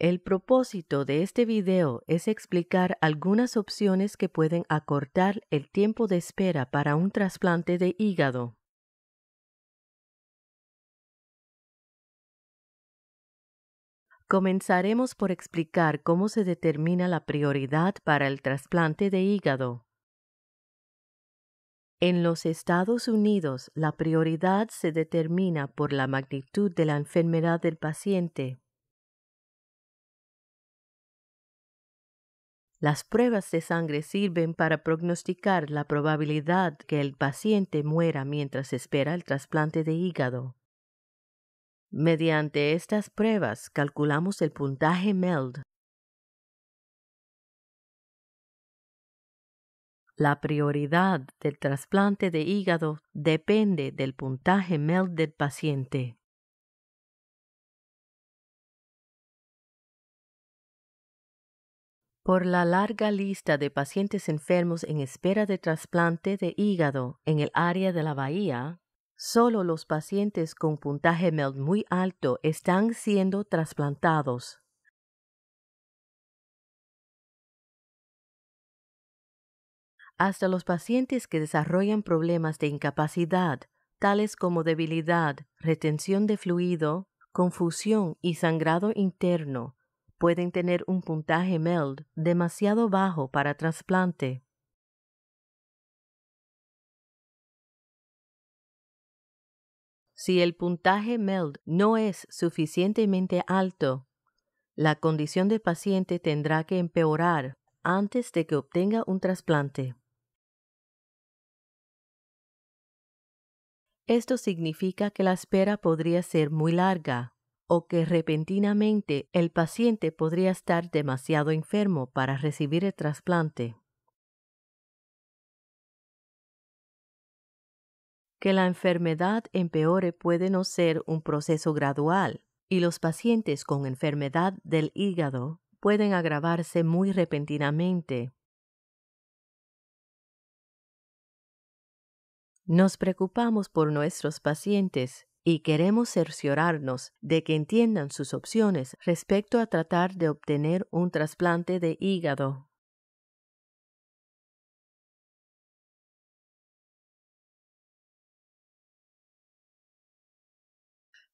El propósito de este video es explicar algunas opciones que pueden acortar el tiempo de espera para un trasplante de hígado. Comenzaremos por explicar cómo se determina la prioridad para el trasplante de hígado. En los Estados Unidos, la prioridad se determina por la magnitud de la enfermedad del paciente Las pruebas de sangre sirven para prognosticar la probabilidad que el paciente muera mientras espera el trasplante de hígado. Mediante estas pruebas calculamos el puntaje MELD. La prioridad del trasplante de hígado depende del puntaje MELD del paciente. por la larga lista de pacientes enfermos en espera de trasplante de hígado en el área de la bahía, solo los pacientes con puntaje MELD muy alto están siendo trasplantados. Hasta los pacientes que desarrollan problemas de incapacidad, tales como debilidad, retención de fluido, confusión y sangrado interno, pueden tener un puntaje MELD demasiado bajo para trasplante. Si el puntaje MELD no es suficientemente alto, la condición del paciente tendrá que empeorar antes de que obtenga un trasplante. Esto significa que la espera podría ser muy larga o que repentinamente el paciente podría estar demasiado enfermo para recibir el trasplante. Que la enfermedad empeore puede no ser un proceso gradual, y los pacientes con enfermedad del hígado pueden agravarse muy repentinamente. Nos preocupamos por nuestros pacientes y queremos cerciorarnos de que entiendan sus opciones respecto a tratar de obtener un trasplante de hígado.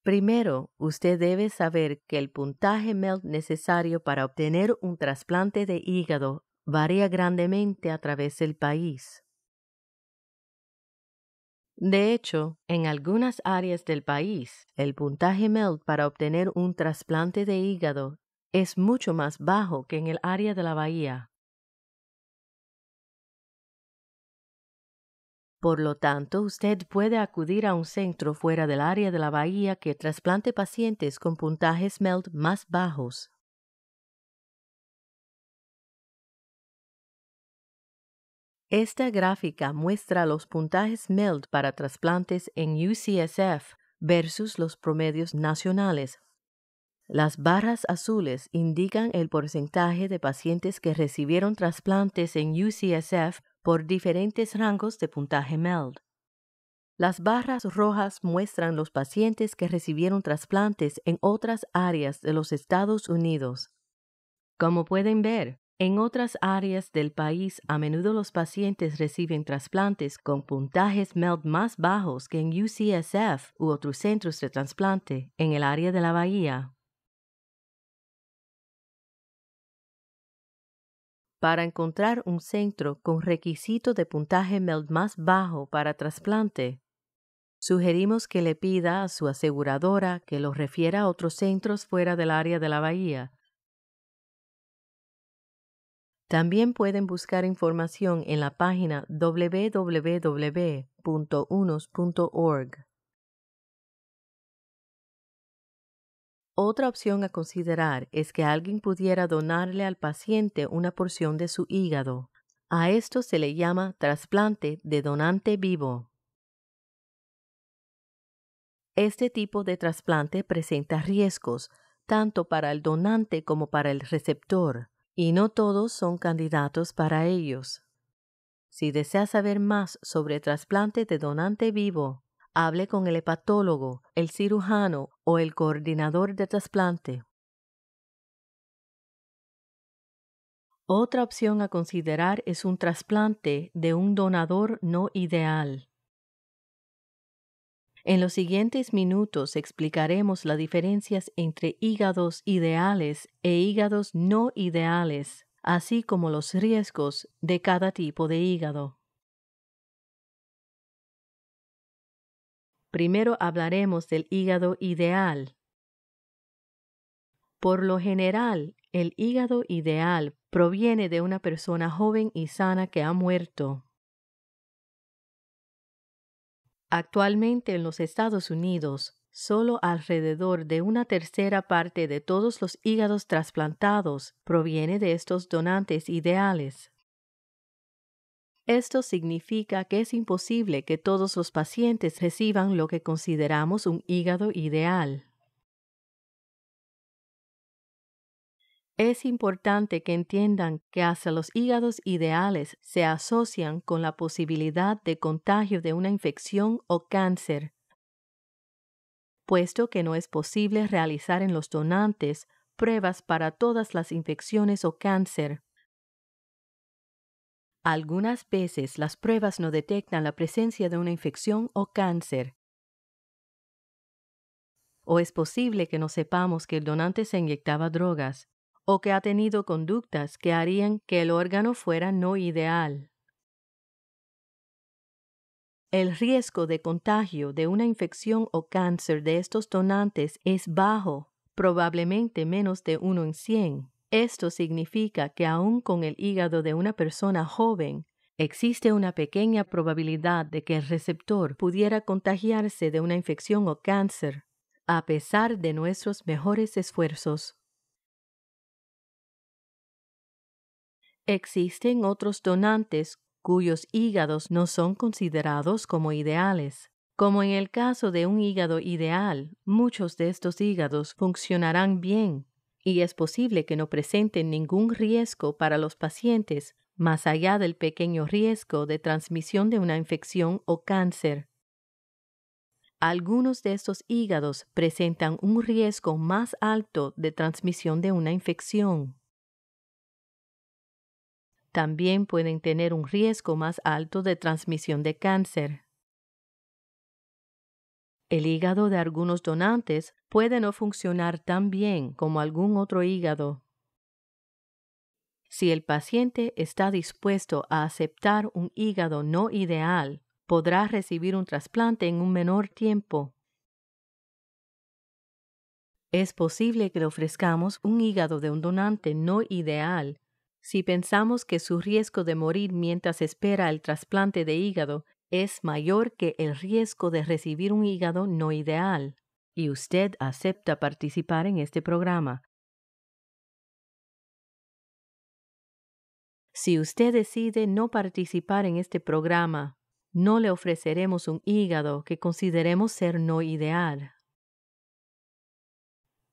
Primero, usted debe saber que el puntaje MELT necesario para obtener un trasplante de hígado varía grandemente a través del país. De hecho, en algunas áreas del país, el puntaje MELD para obtener un trasplante de hígado es mucho más bajo que en el área de la bahía. Por lo tanto, usted puede acudir a un centro fuera del área de la bahía que trasplante pacientes con puntajes MELD más bajos. Esta gráfica muestra los puntajes MELD para trasplantes en UCSF versus los promedios nacionales. Las barras azules indican el porcentaje de pacientes que recibieron trasplantes en UCSF por diferentes rangos de puntaje MELD. Las barras rojas muestran los pacientes que recibieron trasplantes en otras áreas de los Estados Unidos. Como pueden ver, en otras áreas del país, a menudo los pacientes reciben trasplantes con puntajes MELD más bajos que en UCSF u otros centros de trasplante en el área de la bahía. Para encontrar un centro con requisito de puntaje MELD más bajo para trasplante, sugerimos que le pida a su aseguradora que lo refiera a otros centros fuera del área de la bahía también pueden buscar información en la página www.unos.org. Otra opción a considerar es que alguien pudiera donarle al paciente una porción de su hígado. A esto se le llama trasplante de donante vivo. Este tipo de trasplante presenta riesgos, tanto para el donante como para el receptor y no todos son candidatos para ellos. Si desea saber más sobre trasplante de donante vivo, hable con el hepatólogo, el cirujano o el coordinador de trasplante. Otra opción a considerar es un trasplante de un donador no ideal. En los siguientes minutos explicaremos las diferencias entre hígados ideales e hígados no ideales, así como los riesgos de cada tipo de hígado. Primero hablaremos del hígado ideal. Por lo general, el hígado ideal proviene de una persona joven y sana que ha muerto. Actualmente en los Estados Unidos, solo alrededor de una tercera parte de todos los hígados trasplantados proviene de estos donantes ideales. Esto significa que es imposible que todos los pacientes reciban lo que consideramos un hígado ideal. Es importante que entiendan que hasta los hígados ideales se asocian con la posibilidad de contagio de una infección o cáncer, puesto que no es posible realizar en los donantes pruebas para todas las infecciones o cáncer. Algunas veces las pruebas no detectan la presencia de una infección o cáncer. O es posible que no sepamos que el donante se inyectaba drogas, o que ha tenido conductas que harían que el órgano fuera no ideal. El riesgo de contagio de una infección o cáncer de estos donantes es bajo, probablemente menos de 1 en 100. Esto significa que aún con el hígado de una persona joven, existe una pequeña probabilidad de que el receptor pudiera contagiarse de una infección o cáncer, a pesar de nuestros mejores esfuerzos. Existen otros donantes cuyos hígados no son considerados como ideales. Como en el caso de un hígado ideal, muchos de estos hígados funcionarán bien y es posible que no presenten ningún riesgo para los pacientes más allá del pequeño riesgo de transmisión de una infección o cáncer. Algunos de estos hígados presentan un riesgo más alto de transmisión de una infección también pueden tener un riesgo más alto de transmisión de cáncer. El hígado de algunos donantes puede no funcionar tan bien como algún otro hígado. Si el paciente está dispuesto a aceptar un hígado no ideal, podrá recibir un trasplante en un menor tiempo. Es posible que le ofrezcamos un hígado de un donante no ideal si pensamos que su riesgo de morir mientras espera el trasplante de hígado es mayor que el riesgo de recibir un hígado no ideal, y usted acepta participar en este programa. Si usted decide no participar en este programa, no le ofreceremos un hígado que consideremos ser no ideal.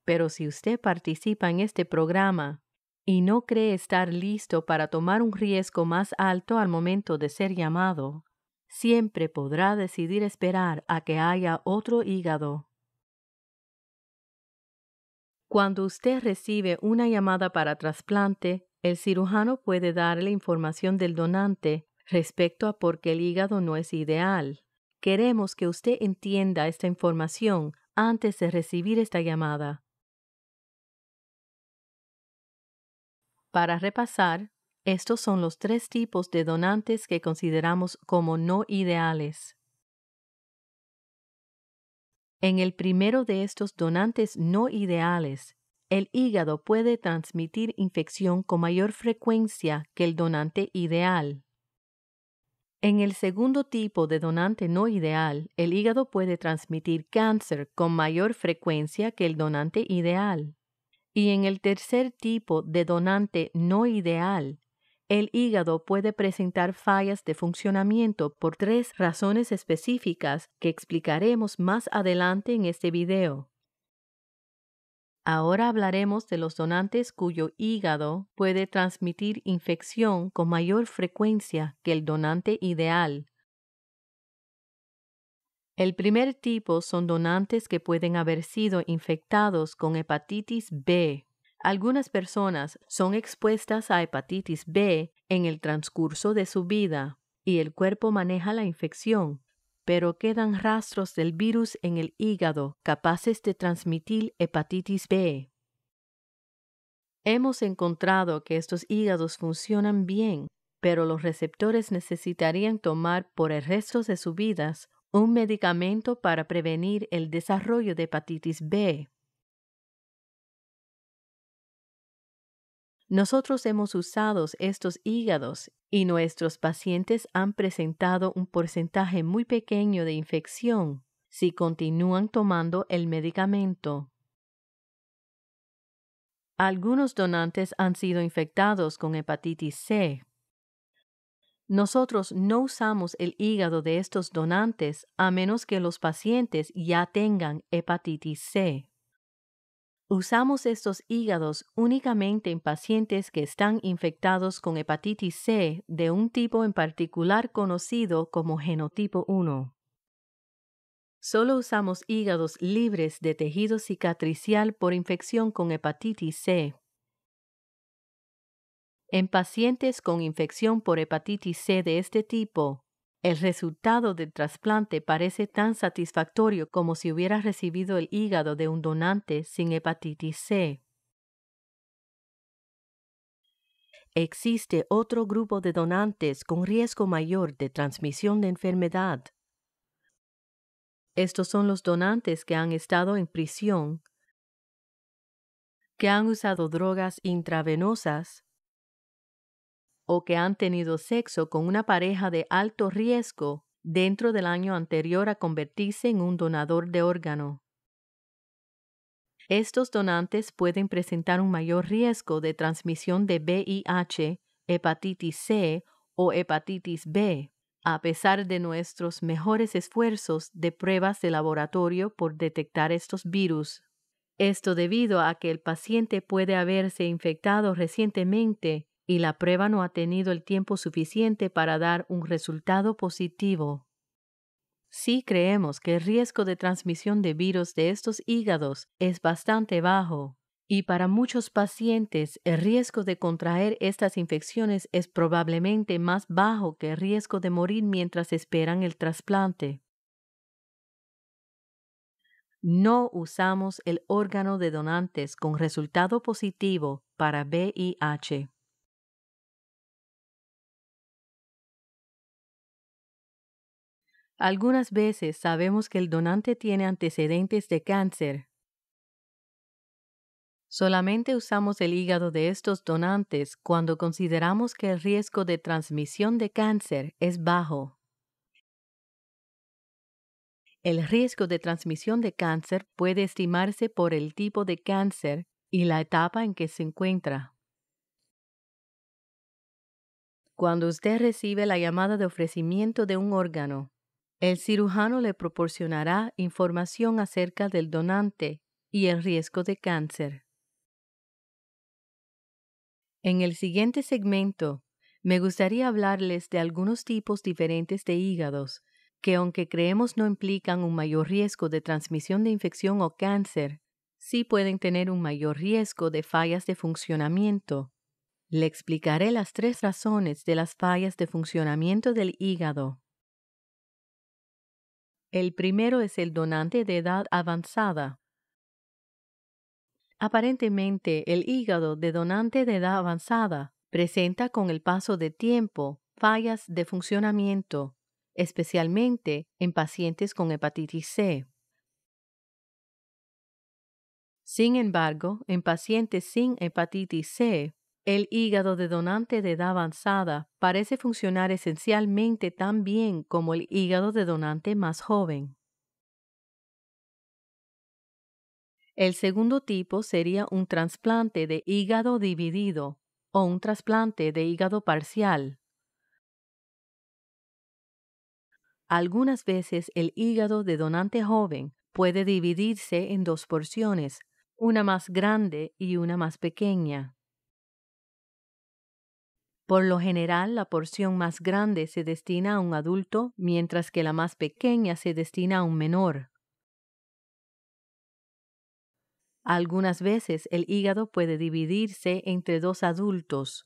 Pero si usted participa en este programa, y no cree estar listo para tomar un riesgo más alto al momento de ser llamado, siempre podrá decidir esperar a que haya otro hígado. Cuando usted recibe una llamada para trasplante, el cirujano puede darle información del donante respecto a por qué el hígado no es ideal. Queremos que usted entienda esta información antes de recibir esta llamada. Para repasar, estos son los tres tipos de donantes que consideramos como no ideales. En el primero de estos donantes no ideales, el hígado puede transmitir infección con mayor frecuencia que el donante ideal. En el segundo tipo de donante no ideal, el hígado puede transmitir cáncer con mayor frecuencia que el donante ideal. Y en el tercer tipo de donante no ideal, el hígado puede presentar fallas de funcionamiento por tres razones específicas que explicaremos más adelante en este video. Ahora hablaremos de los donantes cuyo hígado puede transmitir infección con mayor frecuencia que el donante ideal, el primer tipo son donantes que pueden haber sido infectados con hepatitis B. Algunas personas son expuestas a hepatitis B en el transcurso de su vida y el cuerpo maneja la infección, pero quedan rastros del virus en el hígado capaces de transmitir hepatitis B. Hemos encontrado que estos hígados funcionan bien, pero los receptores necesitarían tomar por el resto de sus vidas un medicamento para prevenir el desarrollo de hepatitis B. Nosotros hemos usado estos hígados y nuestros pacientes han presentado un porcentaje muy pequeño de infección si continúan tomando el medicamento. Algunos donantes han sido infectados con hepatitis C, nosotros no usamos el hígado de estos donantes a menos que los pacientes ya tengan hepatitis C. Usamos estos hígados únicamente en pacientes que están infectados con hepatitis C de un tipo en particular conocido como genotipo 1. Solo usamos hígados libres de tejido cicatricial por infección con hepatitis C en pacientes con infección por hepatitis C de este tipo, el resultado del trasplante parece tan satisfactorio como si hubiera recibido el hígado de un donante sin hepatitis C. Existe otro grupo de donantes con riesgo mayor de transmisión de enfermedad. Estos son los donantes que han estado en prisión, que han usado drogas intravenosas o que han tenido sexo con una pareja de alto riesgo dentro del año anterior a convertirse en un donador de órgano. Estos donantes pueden presentar un mayor riesgo de transmisión de VIH, hepatitis C o hepatitis B, a pesar de nuestros mejores esfuerzos de pruebas de laboratorio por detectar estos virus. Esto debido a que el paciente puede haberse infectado recientemente y la prueba no ha tenido el tiempo suficiente para dar un resultado positivo. Sí creemos que el riesgo de transmisión de virus de estos hígados es bastante bajo, y para muchos pacientes el riesgo de contraer estas infecciones es probablemente más bajo que el riesgo de morir mientras esperan el trasplante. No usamos el órgano de donantes con resultado positivo para VIH. Algunas veces sabemos que el donante tiene antecedentes de cáncer. Solamente usamos el hígado de estos donantes cuando consideramos que el riesgo de transmisión de cáncer es bajo. El riesgo de transmisión de cáncer puede estimarse por el tipo de cáncer y la etapa en que se encuentra. Cuando usted recibe la llamada de ofrecimiento de un órgano, el cirujano le proporcionará información acerca del donante y el riesgo de cáncer. En el siguiente segmento, me gustaría hablarles de algunos tipos diferentes de hígados que aunque creemos no implican un mayor riesgo de transmisión de infección o cáncer, sí pueden tener un mayor riesgo de fallas de funcionamiento. Le explicaré las tres razones de las fallas de funcionamiento del hígado. El primero es el donante de edad avanzada. Aparentemente, el hígado de donante de edad avanzada presenta con el paso de tiempo fallas de funcionamiento, especialmente en pacientes con hepatitis C. Sin embargo, en pacientes sin hepatitis C, el hígado de donante de edad avanzada parece funcionar esencialmente tan bien como el hígado de donante más joven. El segundo tipo sería un trasplante de hígado dividido o un trasplante de hígado parcial. Algunas veces el hígado de donante joven puede dividirse en dos porciones, una más grande y una más pequeña. Por lo general, la porción más grande se destina a un adulto, mientras que la más pequeña se destina a un menor. Algunas veces el hígado puede dividirse entre dos adultos.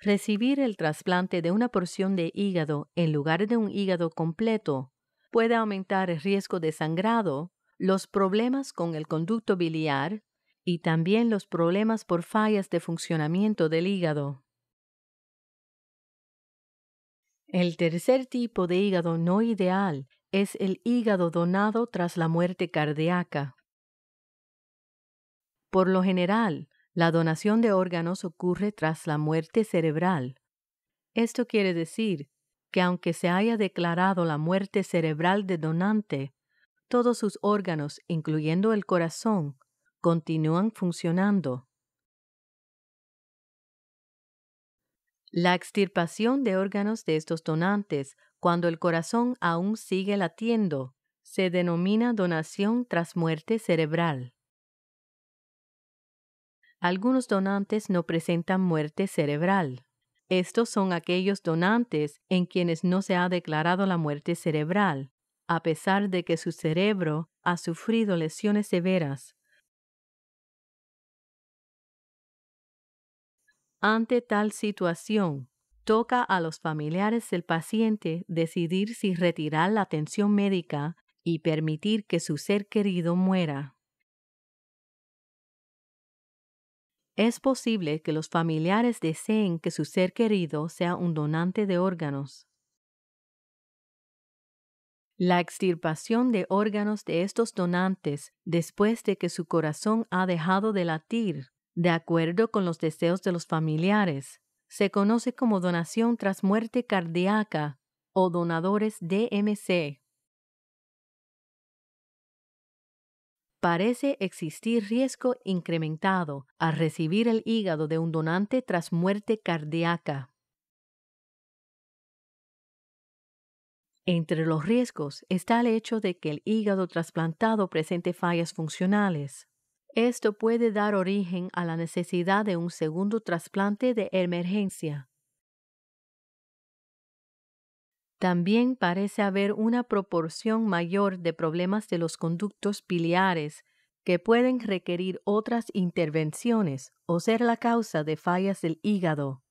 Recibir el trasplante de una porción de hígado en lugar de un hígado completo puede aumentar el riesgo de sangrado, los problemas con el conducto biliar, y también los problemas por fallas de funcionamiento del hígado. El tercer tipo de hígado no ideal es el hígado donado tras la muerte cardíaca. Por lo general, la donación de órganos ocurre tras la muerte cerebral. Esto quiere decir que aunque se haya declarado la muerte cerebral de donante, todos sus órganos, incluyendo el corazón, continúan funcionando. La extirpación de órganos de estos donantes, cuando el corazón aún sigue latiendo, se denomina donación tras muerte cerebral. Algunos donantes no presentan muerte cerebral. Estos son aquellos donantes en quienes no se ha declarado la muerte cerebral, a pesar de que su cerebro ha sufrido lesiones severas Ante tal situación, toca a los familiares del paciente decidir si retirar la atención médica y permitir que su ser querido muera. Es posible que los familiares deseen que su ser querido sea un donante de órganos. La extirpación de órganos de estos donantes después de que su corazón ha dejado de latir de acuerdo con los deseos de los familiares. Se conoce como donación tras muerte cardíaca o donadores DMC. Parece existir riesgo incrementado al recibir el hígado de un donante tras muerte cardíaca. Entre los riesgos está el hecho de que el hígado trasplantado presente fallas funcionales. Esto puede dar origen a la necesidad de un segundo trasplante de emergencia. También parece haber una proporción mayor de problemas de los conductos biliares que pueden requerir otras intervenciones o ser la causa de fallas del hígado.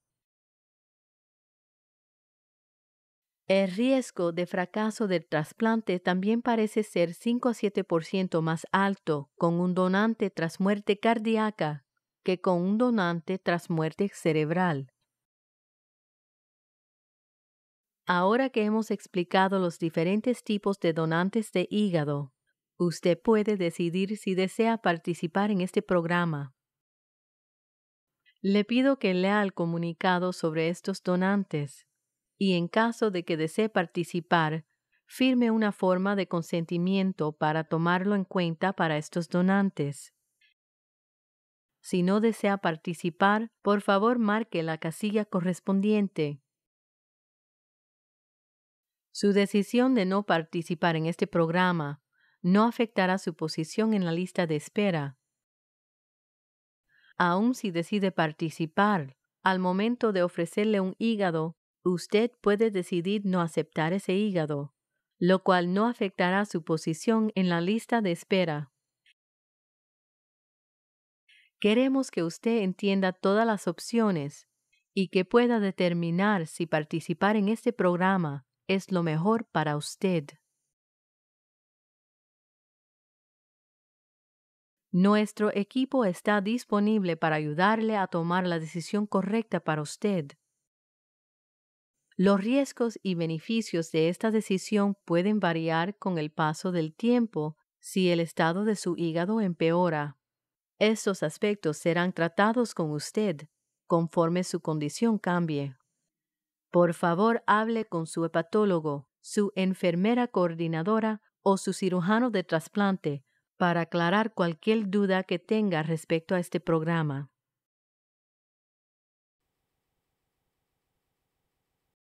El riesgo de fracaso del trasplante también parece ser 5 a 7% más alto con un donante tras muerte cardíaca que con un donante tras muerte cerebral. Ahora que hemos explicado los diferentes tipos de donantes de hígado, usted puede decidir si desea participar en este programa. Le pido que lea el comunicado sobre estos donantes y en caso de que desee participar, firme una forma de consentimiento para tomarlo en cuenta para estos donantes. Si no desea participar, por favor marque la casilla correspondiente. Su decisión de no participar en este programa no afectará su posición en la lista de espera. Aun si decide participar, al momento de ofrecerle un hígado, usted puede decidir no aceptar ese hígado, lo cual no afectará su posición en la lista de espera. Queremos que usted entienda todas las opciones y que pueda determinar si participar en este programa es lo mejor para usted. Nuestro equipo está disponible para ayudarle a tomar la decisión correcta para usted. Los riesgos y beneficios de esta decisión pueden variar con el paso del tiempo si el estado de su hígado empeora. Estos aspectos serán tratados con usted conforme su condición cambie. Por favor, hable con su hepatólogo, su enfermera coordinadora o su cirujano de trasplante para aclarar cualquier duda que tenga respecto a este programa.